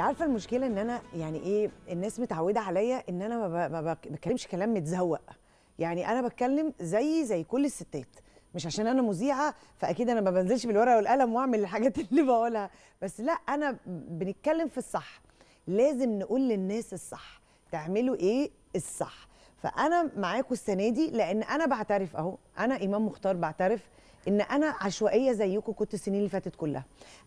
انتي عارفه المشكله ان انا يعني ايه الناس متعوده عليا ان انا ما بتكلمش كلام متزوق يعني انا بتكلم زي زي كل الستات مش عشان انا مذيعه فاكيد انا ما بنزلش بالورقه والقلم واعمل الحاجات اللي بقولها بس لا انا بنتكلم في الصح لازم نقول للناس الصح تعملوا ايه الصح فانا معاكم السنه دي لان انا بعترف اهو انا ايمان مختار بعترف ان انا عشوائيه زيكم كنت السنين اللي فاتت كلها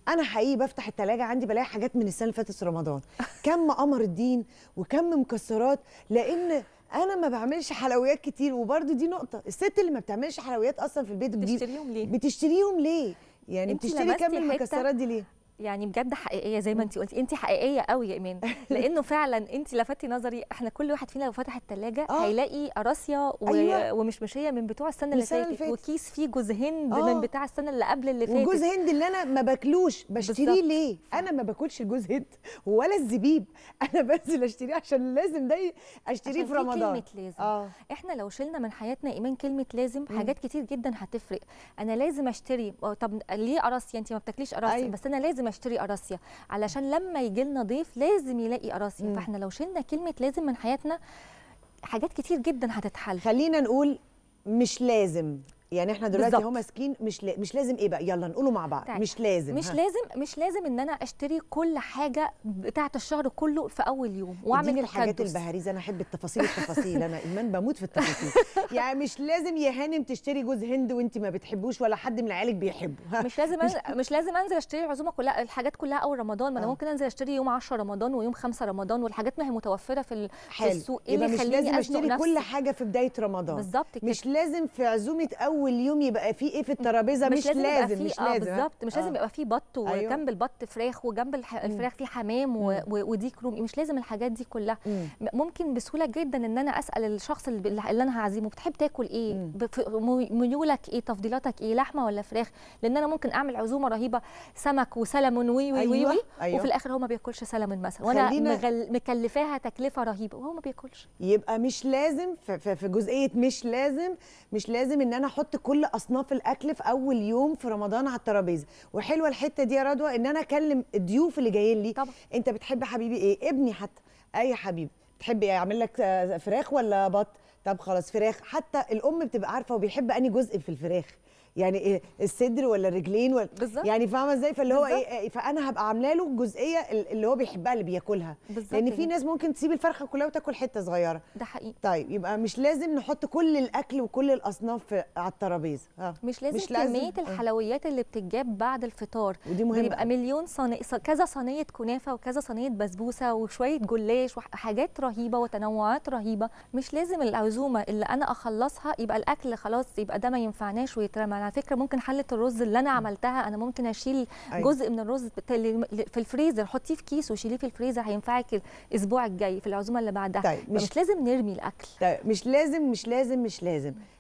انا حقيقي بفتح التلاجة عندي بلاقي حاجات من السنه اللي فاتت في رمضان كم قمر الدين وكم مكسرات لان انا ما بعملش حلويات كتير وبرده دي نقطه الست اللي ما بتعملش حلويات اصلا في البيت بتشتريهم ليه بتشتريهم ليه يعني بتشتري كم المكسرات دي ليه يعني بجد حقيقيه زي ما انت قلتي انت حقيقيه قوي يا ايمان لانه فعلا انت لفتي نظري احنا كل واحد فينا لو فتح الثلاجه آه. هيلاقي قراصيه و... أيوة. ومشمشيه من بتوع السنه اللي فاتت وكيس فيه جوز هند آه. من بتاع السنه اللي قبل اللي فاتت وجوز هند اللي انا ما باكلوش بشتريه ليه انا ما باكلش الجوز هند ولا الزبيب انا بنزل اشتريه عشان لازم ده اشتريه في رمضان كلمه لازم آه. احنا لو شلنا من حياتنا ايمان كلمه لازم مم. حاجات كتير جدا هتفرق انا لازم اشتري طب ليه قراصيه انت ما بتاكليش قراصيه أيوة. بس انا لازم اشتري قراصيه علشان لما يجي لنا ضيف لازم يلاقي قراصيه فاحنا لو شلنا كلمه لازم من حياتنا حاجات كتير جدا هتتحل خلينا نقول مش لازم يعني احنا دلوقتي اهو ماسكين مش ل... مش لازم ايه بقى يلا نقوله مع بعض طيب. مش لازم مش ها. لازم مش لازم ان انا اشتري كل حاجه بتاعه الشهر كله في اول يوم واعمل الحاجات البهاريز انا احب التفاصيل التفاصيل انا ايمان بموت في التفاصيل يعني مش لازم يا هانم تشتري جوز هند وانت ما بتحبوش ولا حد من عيالك بيحبه مش لازم مش, مش لازم انزل اشتري العزومه كلها الحاجات كلها اول رمضان ما انا آه. ممكن انزل اشتري يوم 10 رمضان ويوم 5 رمضان والحاجات ما هي متوفره في, في السوق ايه اللي يخليني مش لازم اشتري نفسي. كل حاجه في بدايه رمضان بالظبط مش لازم في عزومه اول اول يوم يبقى فيه ايه في الترابيزه مش, مش لازم, لازم مش آه، لازم بالظبط مش آه. لازم يبقى فيه بط أيوه. وجنب أيوة. البط فراخ وجنب الفراخ فيه حمام وديك رومي مش لازم الحاجات دي كلها مم. ممكن بسهوله جدا ان انا اسال الشخص اللي انا هعزمه بتحب تاكل ايه ميولك ايه تفضيلاتك ايه لحمه ولا فراخ لان انا ممكن اعمل عزومه رهيبه سمك وسلمون وي وي أيوة. وي, أيوة. وفي الاخر هو ما بياكلش سلمون مثلا وانا خلينا... مغل... مكلفاها تكلفه رهيبه وهو ما بياكلش يبقى مش لازم في جزئيه مش لازم مش لازم ان انا احط حط كل اصناف الاكل في اول يوم في رمضان على الترابيزه وحلوه الحته دي يا رضوى ان انا اكلم الضيوف اللي جايين لي طبعا. انت بتحب حبيبي ايه ابني حتى اي حبيبي تحب يعمل لك آه، فراخ ولا بط طب خلاص فراخ حتى الام بتبقى عارفه وبيحب انهي جزء في الفراخ يعني إيه الصدر ولا الرجلين ولا بالزبط. يعني فاهمه ازاي فاللي هو ايه, إيه، فانا هبقى عامله له الجزئيه اللي هو بيحبها اللي بياكلها لان في ناس ممكن تسيب الفرخه كلها وتاكل حته صغيره ده حقيقي طيب يبقى مش لازم نحط كل الاكل وكل الاصناف على الترابيزه مش لازم مش كميه لازم. آه. الحلويات اللي بتتجاب بعد الفطار ودي مهمه بيبقى مليون صني... كذا صينيه كنافه وكذا صينيه بسبوسه وشويه جلاش وحاجات رهيبه وتنوعات رهيبه مش لازم العزومه اللي انا اخلصها يبقى الاكل خلاص يبقى ده ما ينفعناش ويترمى على فكره ممكن حله الرز اللي انا عملتها انا ممكن اشيل أيوة. جزء من الرز في الفريزر حطيه في كيس وشيليه في الفريزر هينفعك الاسبوع الجاي في العزومه اللي بعدها طيب مش, مش لازم نرمي الاكل طيب مش لازم مش لازم مش لازم